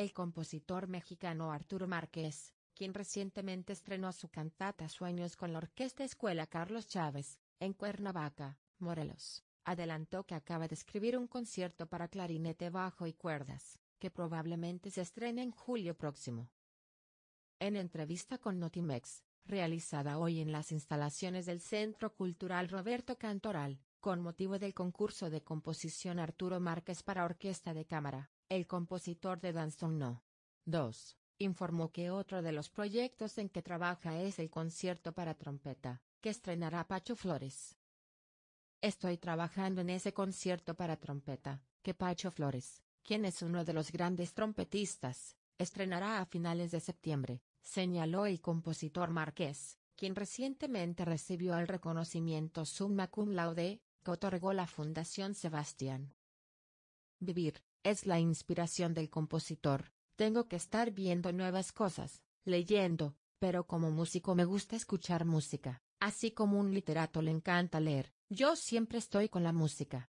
El compositor mexicano Arturo Márquez, quien recientemente estrenó su cantata Sueños con la Orquesta Escuela Carlos Chávez, en Cuernavaca, Morelos, adelantó que acaba de escribir un concierto para clarinete bajo y cuerdas, que probablemente se estrene en julio próximo. En entrevista con Notimex, realizada hoy en las instalaciones del Centro Cultural Roberto Cantoral, con motivo del concurso de composición Arturo Márquez para Orquesta de Cámara, el compositor de Danzón No. 2, informó que otro de los proyectos en que trabaja es el concierto para trompeta, que estrenará Pacho Flores. Estoy trabajando en ese concierto para trompeta, que Pacho Flores, quien es uno de los grandes trompetistas, estrenará a finales de septiembre, señaló el compositor Márquez, quien recientemente recibió el reconocimiento Summa Cum Laude, que otorgó la Fundación Sebastián. Vivir, es la inspiración del compositor, tengo que estar viendo nuevas cosas, leyendo, pero como músico me gusta escuchar música, así como un literato le encanta leer, yo siempre estoy con la música.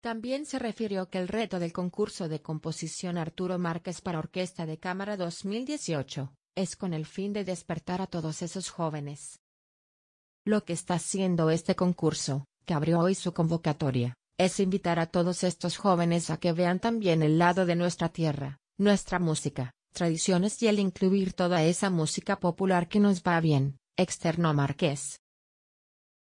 También se refirió que el reto del concurso de composición Arturo Márquez para Orquesta de Cámara 2018, es con el fin de despertar a todos esos jóvenes. Lo que está haciendo este concurso, abrió hoy su convocatoria, es invitar a todos estos jóvenes a que vean también el lado de nuestra tierra, nuestra música, tradiciones y el incluir toda esa música popular que nos va bien, externo Marqués.